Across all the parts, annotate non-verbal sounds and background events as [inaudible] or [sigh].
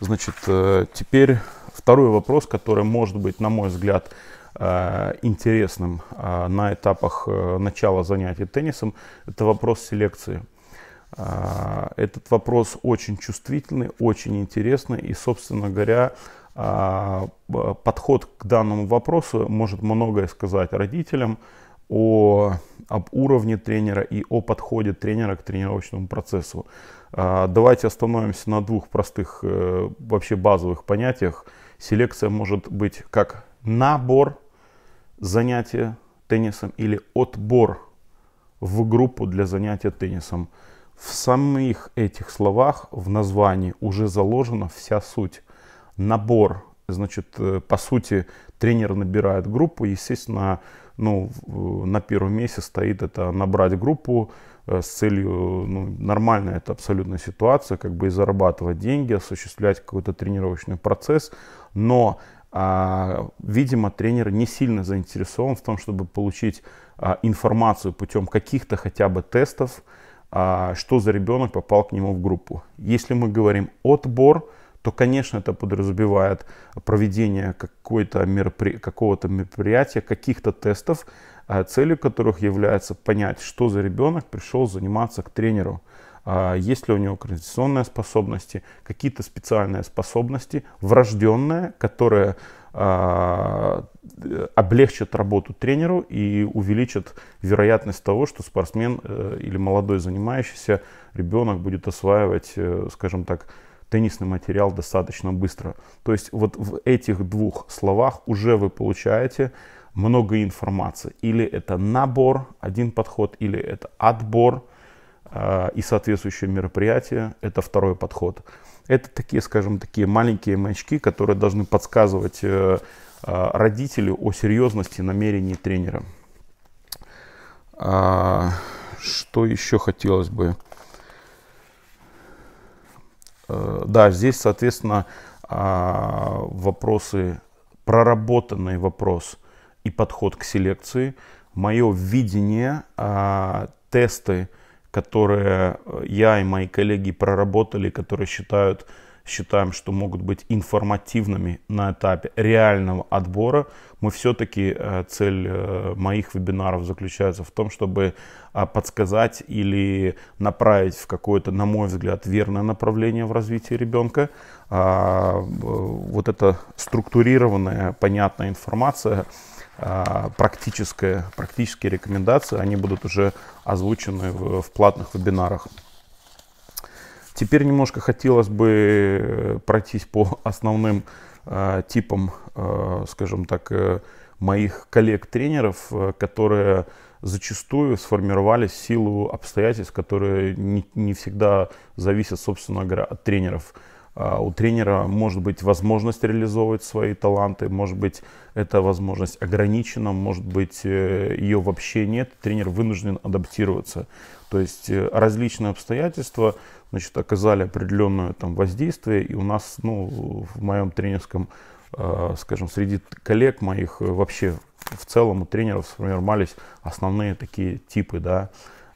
Значит, э, теперь второй вопрос, который может быть, на мой взгляд, э, интересным э, на этапах начала занятий теннисом, это вопрос селекции. Этот вопрос очень чувствительный, очень интересный и, собственно говоря, подход к данному вопросу может многое сказать родителям, о, об уровне тренера и о подходе тренера к тренировочному процессу. А, давайте остановимся на двух простых, э, вообще базовых понятиях. Селекция может быть как набор занятия теннисом или отбор в группу для занятия теннисом. В самих этих словах, в названии уже заложена вся суть. Набор Значит, э, по сути, тренер набирает группу, естественно, ну, на первом месте стоит это набрать группу э, с целью, ну, нормальная это абсолютно ситуация, как бы и зарабатывать деньги, осуществлять какой-то тренировочный процесс, но а, видимо, тренер не сильно заинтересован в том, чтобы получить а, информацию путем каких-то хотя бы тестов, а, что за ребенок попал к нему в группу. Если мы говорим отбор, то, конечно, это подразумевает проведение какой-то меропри... какого-то мероприятия, каких-то тестов, а целью которых является понять, что за ребенок пришел заниматься к тренеру, а есть ли у него координационные способности, какие-то специальные способности, врожденные, которые а, облегчат работу тренеру и увеличат вероятность того, что спортсмен э, или молодой занимающийся ребенок будет осваивать, э, скажем так, теннисный материал достаточно быстро. То есть вот в этих двух словах уже вы получаете много информации. Или это набор, один подход, или это отбор э, и соответствующее мероприятие, это второй подход. Это такие, скажем, такие маленькие маячки, которые должны подсказывать э, э, родителю о серьезности намерений тренера. А, что еще хотелось бы? Э, да, здесь, соответственно, а, вопросы, проработанный вопрос и подход к селекции, мое видение, а, тесты, которые я и мои коллеги проработали, которые считают считаем, что могут быть информативными на этапе реального отбора, мы все-таки э, цель э, моих вебинаров заключается в том, чтобы а, подсказать или направить в какое-то, на мой взгляд, верное направление в развитии ребенка. А, э, вот эта структурированная, понятная информация, а, практическая, практические рекомендации, они будут уже озвучены в платных вебинарах. Теперь немножко хотелось бы э, пройтись по основным э, типам, э, скажем так, э, моих коллег-тренеров, э, которые зачастую сформировались в силу обстоятельств, которые не, не всегда зависят, собственно говоря, от тренеров. А, у тренера может быть возможность реализовывать свои таланты, может быть, эта возможность ограничена, может быть, э, ее вообще нет. Тренер вынужден адаптироваться. То есть э, различные обстоятельства значит, оказали определенное там, воздействие, и у нас ну, в моем тренерском а, скажем, среди коллег моих э, вообще в целом у тренеров сформировались основные такие типы, да,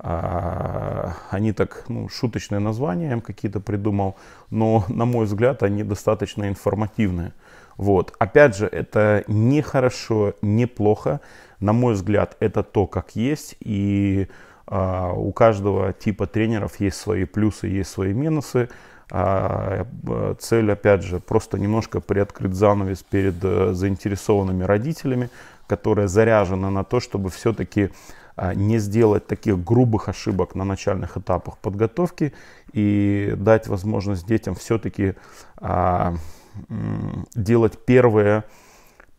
а, они так, ну, шуточное название им какие-то придумал, но, на мой взгляд, они достаточно информативные. Вот. Опять же, это не хорошо, не плохо. На мой взгляд, это то, как есть. И а, у каждого типа тренеров есть свои плюсы, есть свои минусы. А, цель, опять же, просто немножко приоткрыть занавес перед э, заинтересованными родителями, которые заряжены на то, чтобы все-таки а, не сделать таких грубых ошибок на начальных этапах подготовки и дать возможность детям все-таки а, делать первые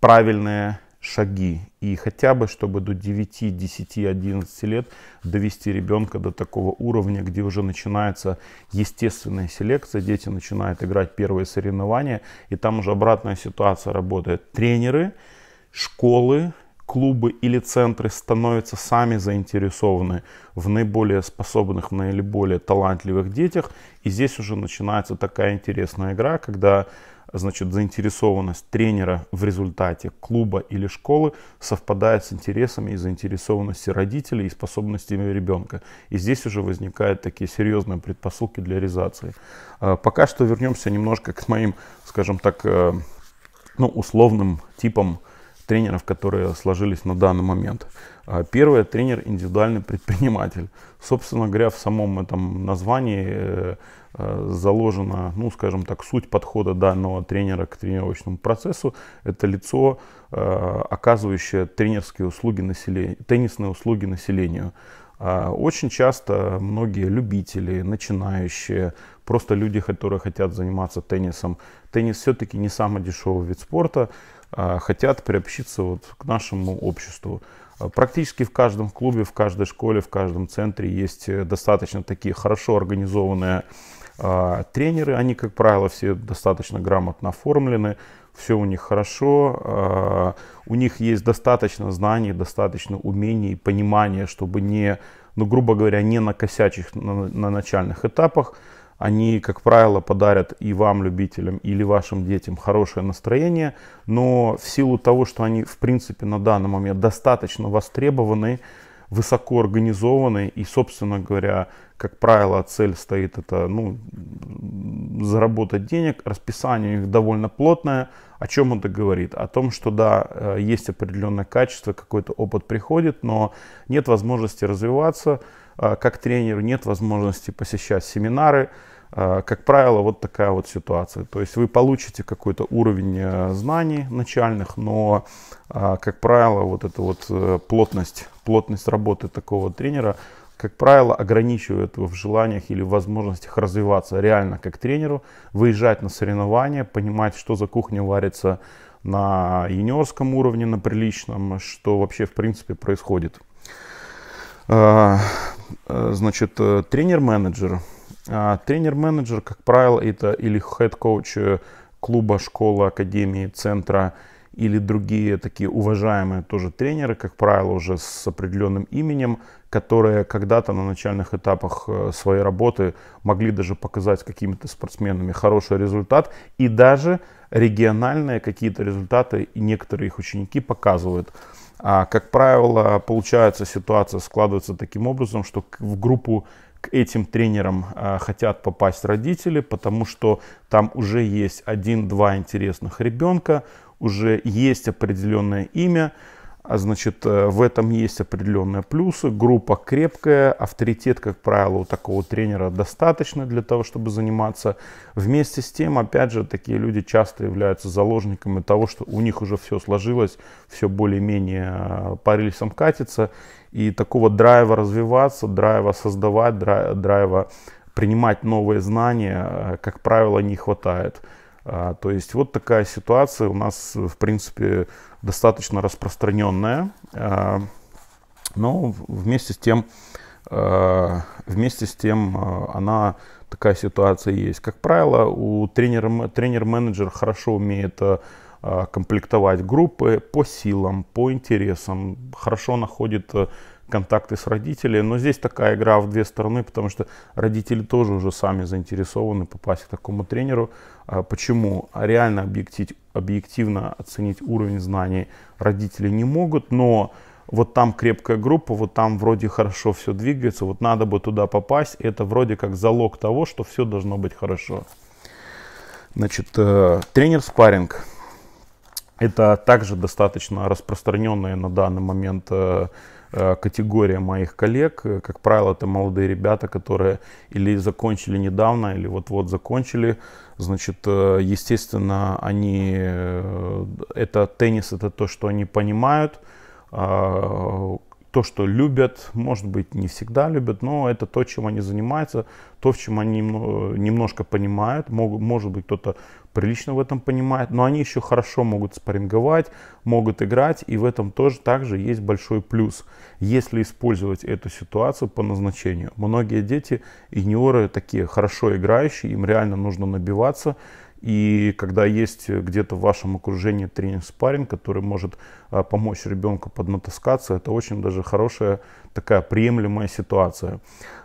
правильные шаги. И хотя бы, чтобы до 9, 10, 11 лет довести ребенка до такого уровня, где уже начинается естественная селекция, дети начинают играть первые соревнования, и там уже обратная ситуация работает. Тренеры, школы, клубы или центры становятся сами заинтересованы в наиболее способных, в наиболее талантливых детях. И здесь уже начинается такая интересная игра, когда значит, заинтересованность тренера в результате клуба или школы совпадает с интересами и заинтересованностью родителей и способностями ребенка. И здесь уже возникают такие серьезные предпосылки для реализации. А, пока что вернемся немножко к моим, скажем так, э, ну, условным типам тренеров, которые сложились на данный момент. А Первое – тренер индивидуальный предприниматель. Собственно говоря, в самом этом названии э, э, заложена, ну, скажем так, суть подхода данного тренера к тренировочному процессу. Это лицо, э, оказывающее тренерские услуги населению, теннисные услуги населению. А очень часто многие любители, начинающие, просто люди, которые хотят заниматься теннисом. Теннис все-таки не самый дешевый вид спорта. А, хотят приобщиться вот к нашему обществу. А, практически в каждом клубе, в каждой школе, в каждом центре есть э, достаточно такие хорошо организованные а, тренеры. Они, как правило, все достаточно грамотно оформлены, все у них хорошо, у них есть достаточно знаний, достаточно умений, понимания, чтобы не, ну, грубо говоря, не накосячить на, начальных этапах. Они, как правило, подарят и вам, любителям, или вашим детям хорошее настроение, но в силу того, что они, в принципе, на данный момент достаточно востребованы, высоко организованы и, собственно говоря, как правило, цель стоит это, ну, заработать денег, расписание у них довольно плотное. О чем это говорит? О том, что да, э, есть определенное качество, какой-то опыт приходит, но нет возможности развиваться, а, как тренеру нет возможности посещать семинары. А, как правило, вот такая вот ситуация. То есть вы получите какой-то уровень э, знаний начальных, но, а, как правило, вот эта вот э, плотность, плотность работы такого тренера, как правило, ограничивает в желаниях или возможностях развиваться реально как тренеру, выезжать на соревнования, понимать, что за кухня варится на юниорском уровне, на приличном, что вообще в принципе происходит. А, э, значит, э, тренер-менеджер. А, тренер-менеджер, как правило, это или хед-коуч э, клуба, школы, академии, центра, или другие такие уважаемые тоже тренеры, как правило, уже с определенным именем, которые когда-то на начальных этапах своей работы могли даже показать какими-то спортсменами хороший результат. И даже региональные какие-то результаты и некоторые их ученики показывают. А Как правило, получается ситуация складывается таким образом, что в группу к этим тренерам а, хотят попасть родители, потому что там уже есть один-два интересных ребенка, уже есть определенное имя, а значит, э, в этом есть определенные плюсы. Группа крепкая, авторитет, как правило, у такого тренера достаточно для того, чтобы заниматься. Вместе с тем, опять же, такие люди часто являются заложниками того, что у них уже все сложилось, все более-менее э, по рельсам катится. И такого драйва развиваться, драйва создавать, драйва принимать новые знания, э, как правило, не хватает. А, то есть вот такая ситуация у нас, в принципе, достаточно распространенная. Э, но вместе с тем, э, вместе с тем э, она такая ситуация есть. Как правило, у тренера, тренер-менеджер хорошо умеет комплектовать группы по силам, по интересам, хорошо находит контакты с родителями. Но здесь такая игра в две стороны, потому что родители тоже уже сами заинтересованы попасть к такому тренеру. А почему? А реально объектить, объективно оценить уровень знаний родители не могут, но вот там крепкая группа, вот там вроде хорошо все двигается, вот надо бы туда попасть, это вроде как залог того, что все должно быть хорошо. Значит, э, тренер спарринг. Это также достаточно распространенная на данный момент э, э, категория моих коллег. Как правило, это молодые ребята, которые или закончили недавно, или вот-вот закончили Значит, э, естественно, они, э, это теннис, это то, что они понимают, а, то, что любят, может быть, не всегда любят, но это то, чем они занимаются, то, в чем они немножко понимают, могут, может быть, кто-то прилично в этом понимает, но они еще хорошо могут спарринговать, могут играть, и в этом тоже также есть большой плюс, если использовать эту ситуацию по назначению. Многие дети, юниоры такие хорошо играющие, им реально нужно набиваться, и когда есть где-то в вашем окружении тренинг-спарринг, который может а, помочь ребенку поднатаскаться, это очень даже хорошая такая приемлемая ситуация.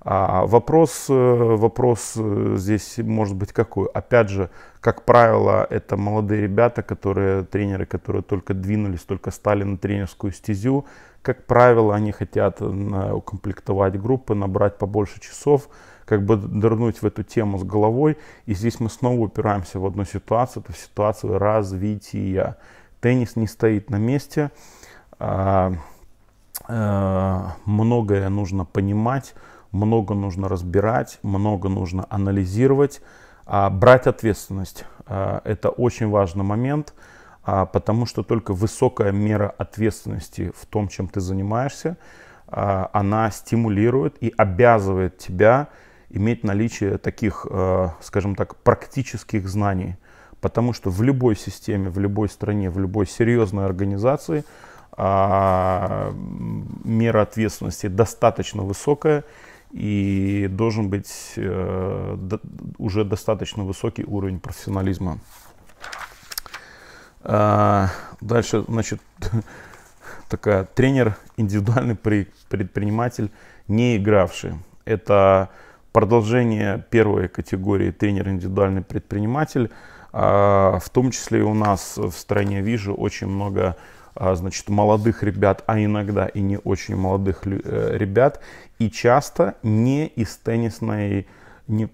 А вопрос, э, вопрос э, здесь может быть какой? Опять же, как правило, это молодые ребята, которые тренеры, которые только двинулись, только стали на тренерскую стезю. Как правило, они хотят э, укомплектовать группы, набрать побольше часов, как бы нырнуть в эту тему с головой. И здесь мы снова упираемся в одну ситуацию, это в ситуацию развития. Теннис не стоит на месте. А, а, многое нужно понимать, много нужно разбирать, много нужно анализировать, а брать ответственность. Это очень важный момент, потому что только высокая мера ответственности в том, чем ты занимаешься, она стимулирует и обязывает тебя иметь наличие таких, э, скажем так, практических знаний. Потому что в любой системе, в любой стране, в любой серьезной организации а, мера ответственности достаточно высокая и должен быть э, уже достаточно высокий уровень профессионализма. А, дальше, значит, [laughs] такая тренер, индивидуальный предприниматель, не игравший. Это продолжение первой категории тренер индивидуальный предприниматель. А, в том числе и у нас в стране вижу очень много а, значит, молодых ребят, а иногда и не очень молодых э, ребят, и часто не из теннисной, не,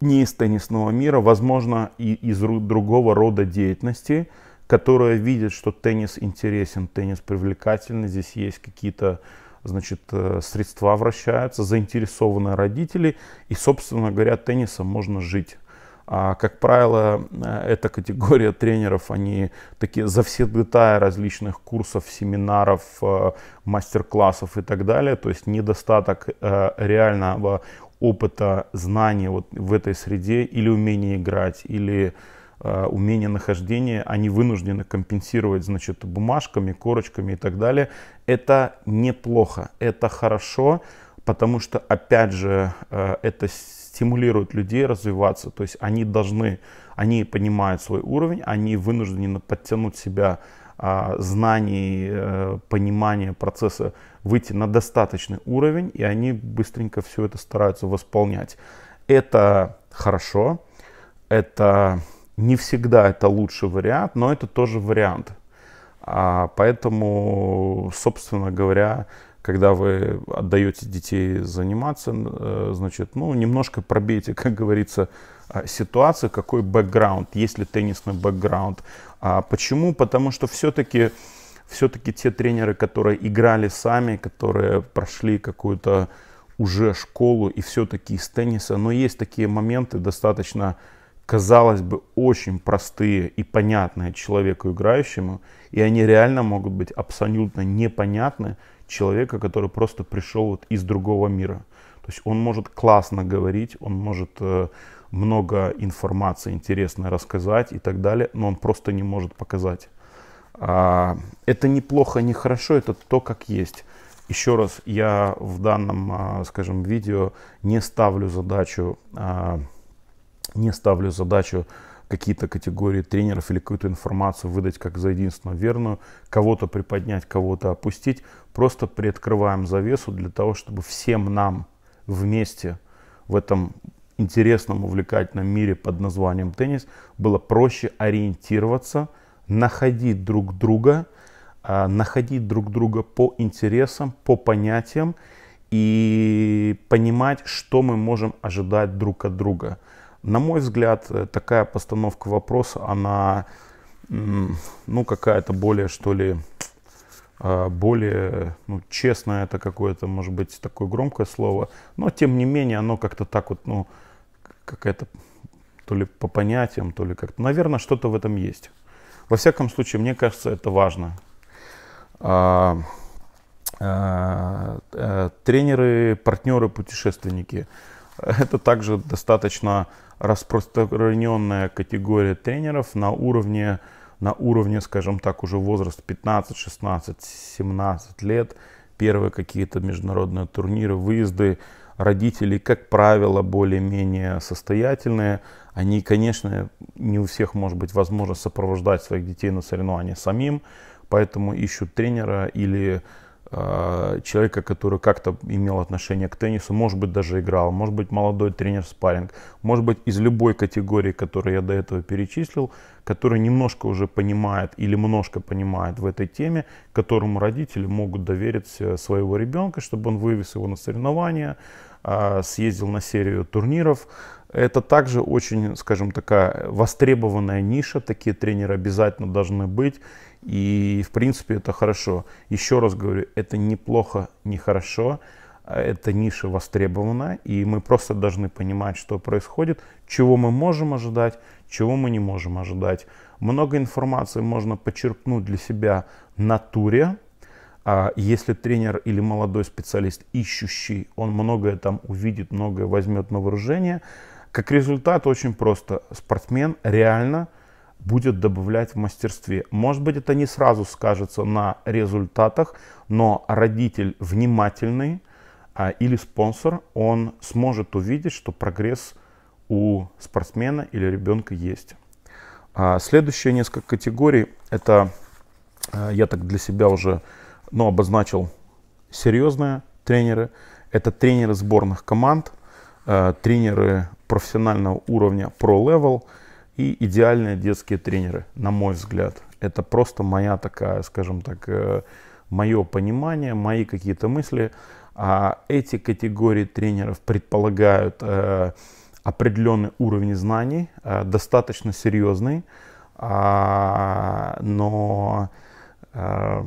не из теннисного мира, возможно, и из другого рода деятельности, которая видит что теннис интересен, теннис привлекательный, здесь есть какие-то значит, э, средства вращаются, заинтересованы родители, и, собственно говоря, теннисом можно жить. А, как правило, э, эта категория тренеров, они такие завсегдатая различных курсов, семинаров, э, мастер-классов и так далее. То есть недостаток реального опыта, знаний вот в этой среде или умения играть, или Э, умение нахождения, они вынуждены компенсировать, значит, бумажками, корочками и так далее. Это неплохо, это хорошо, потому что, опять же, э, это стимулирует людей развиваться, то есть они должны, они понимают свой уровень, они вынуждены подтянуть себя э, знаний, понимания процесса выйти на достаточный уровень, и они быстренько все это стараются восполнять. Это хорошо, это не всегда это лучший вариант, но это тоже вариант. А поэтому, собственно говоря, когда вы отдаете детей заниматься, э, значит, ну, немножко пробейте, [laughs] как говорится, а, ситуацию, какой бэкграунд, есть ли теннисный бэкграунд. А почему? Потому что все-таки все-таки те тренеры, которые играли сами, которые прошли какую-то уже школу и все-таки из тенниса, но есть такие моменты достаточно казалось бы, очень простые и понятные человеку играющему, и они реально могут быть абсолютно непонятны человека, который просто пришел вот из другого мира. То есть он может классно говорить, он может э, много информации интересной рассказать и так далее, но он просто не может показать. А, это неплохо, не хорошо, это то, как есть. Еще раз, я в данном, а, скажем, видео не ставлю задачу а, не ставлю задачу какие-то категории тренеров или какую-то информацию выдать как за единственную верную, кого-то приподнять, кого-то опустить. Просто приоткрываем завесу для того, чтобы всем нам вместе в этом интересном, увлекательном мире под названием теннис было проще ориентироваться, находить друг друга, а, находить друг друга по интересам, по понятиям и понимать, что мы можем ожидать друг от друга. На мой взгляд, э, такая постановка вопроса, она, ну, какая-то более, что ли, а, более ну, честное, это какое-то, может быть, такое громкое слово, но тем не менее оно как-то так вот, ну, какая-то то ли по понятиям, то ли как-то. Наверное, что-то в этом есть. Во всяком случае, мне кажется, это важно. А, а, э, тренеры, партнеры, путешественники – это также достаточно распространенная категория тренеров на уровне, на уровне, скажем так, уже возраст 15, 16, 17 лет. Первые какие-то международные турниры, выезды родители, как правило, более-менее состоятельные. Они, конечно, не у всех может быть возможность сопровождать своих детей на соревнования самим, поэтому ищут тренера или а, человека, который как-то имел отношение к теннису, может быть, даже играл, может быть, молодой тренер спарринг, может быть, из любой категории, которую я до этого перечислил, который немножко уже понимает или множко понимает в этой теме, которому родители могут доверить э, своего ребенка, чтобы он вывез его на соревнования, а, съездил на серию турниров, это также очень, скажем, такая востребованная ниша. Такие тренеры обязательно должны быть. И, в принципе, это хорошо. Еще раз говорю, это неплохо, не хорошо. Эта ниша востребована, и мы просто должны понимать, что происходит, чего мы можем ожидать, чего мы не можем ожидать. Много информации можно почерпнуть для себя на туре, а если тренер или молодой специалист ищущий, он многое там увидит, многое возьмет на вооружение. Как результат очень просто. Спортсмен реально будет добавлять в мастерстве. Может быть, это не сразу скажется на результатах, но родитель внимательный а, или спонсор, он сможет увидеть, что прогресс у спортсмена или ребенка есть. А, следующие несколько категорий, это а, я так для себя уже ну, обозначил серьезные тренеры. Это тренеры сборных команд, а, тренеры профессионального уровня Pro Level и идеальные детские тренеры, на мой взгляд. Это просто моя такая, скажем так, э, мое понимание, мои какие-то мысли. А эти категории тренеров предполагают э, определенный уровень знаний, э, достаточно серьезный, э, но э,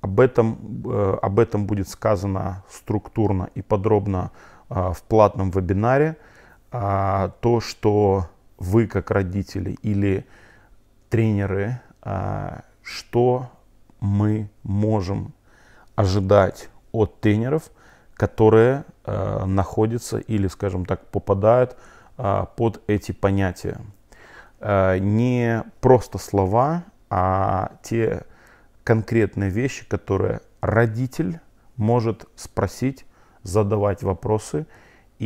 об, этом, э, об этом будет сказано структурно и подробно э, в платном вебинаре а, то, что вы как родители или тренеры, а, что мы можем ожидать от тренеров, которые э, находятся или, скажем так, попадают э, под эти понятия. Э, не просто слова, а те конкретные вещи, которые родитель может спросить, задавать вопросы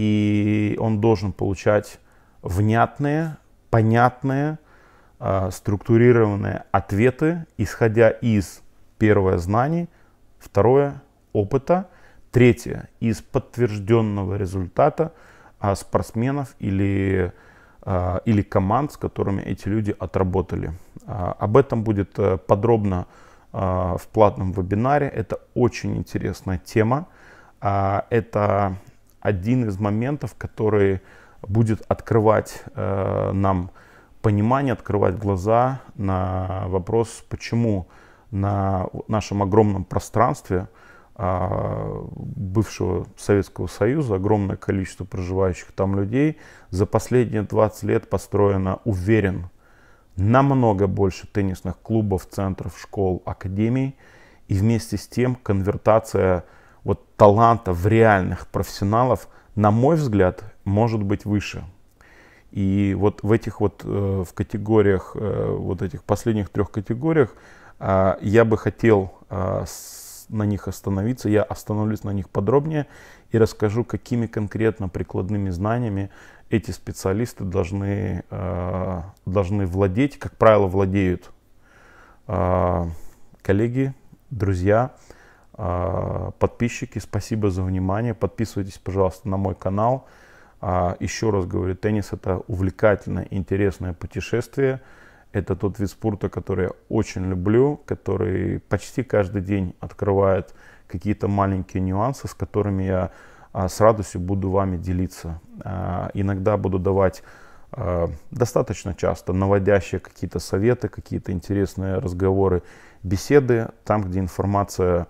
и он должен получать внятные, понятные, а, структурированные ответы, исходя из первое знаний, второе опыта, третье из подтвержденного результата а, спортсменов или а, или команд, с которыми эти люди отработали. Об этом будет э, подробно в платном вебинаре. Это очень интересная тема. Это один из моментов, который будет открывать э, нам понимание, открывать глаза на вопрос, почему на нашем огромном пространстве э, бывшего Советского Союза, огромное количество проживающих там людей, за последние 20 лет построено, уверен, намного больше теннисных клубов, центров, школ, академий, и вместе с тем конвертация – талантов реальных профессионалов, на мой взгляд, может быть выше. И вот в этих вот э, в категориях, э, вот этих последних трех категориях, э, я бы хотел на них остановиться. Я остановлюсь на них подробнее и расскажу, какими конкретно прикладными знаниями эти специалисты должны, должны владеть, как правило, владеют коллеги, друзья, а, подписчики. Спасибо за внимание. Подписывайтесь, пожалуйста, на мой канал. А, еще раз говорю, теннис это увлекательное, интересное путешествие. Это тот вид спорта, который я очень люблю, который почти каждый день открывает какие-то маленькие нюансы, с которыми я а, с радостью буду вами делиться. Иногда буду давать достаточно часто наводящие какие-то советы, какие-то интересные разговоры, беседы, там, где информация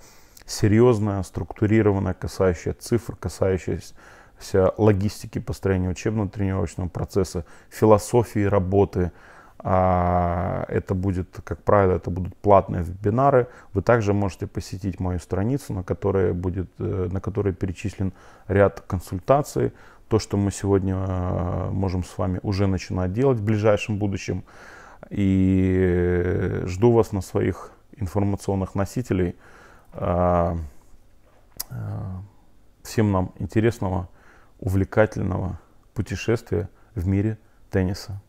серьезная, структурированная, касающая цифр, касающаяся логистики построения учебно-тренировочного процесса, философии работы. А, это будет, как правило, это будут платные вебинары. Вы также можете посетить мою страницу, на которой, будет, э, на которой перечислен ряд консультаций. То, что мы сегодня э, можем с вами уже начинать делать в ближайшем будущем. И э, жду вас на своих информационных носителей. А, а, всем нам интересного, увлекательного путешествия в мире тенниса.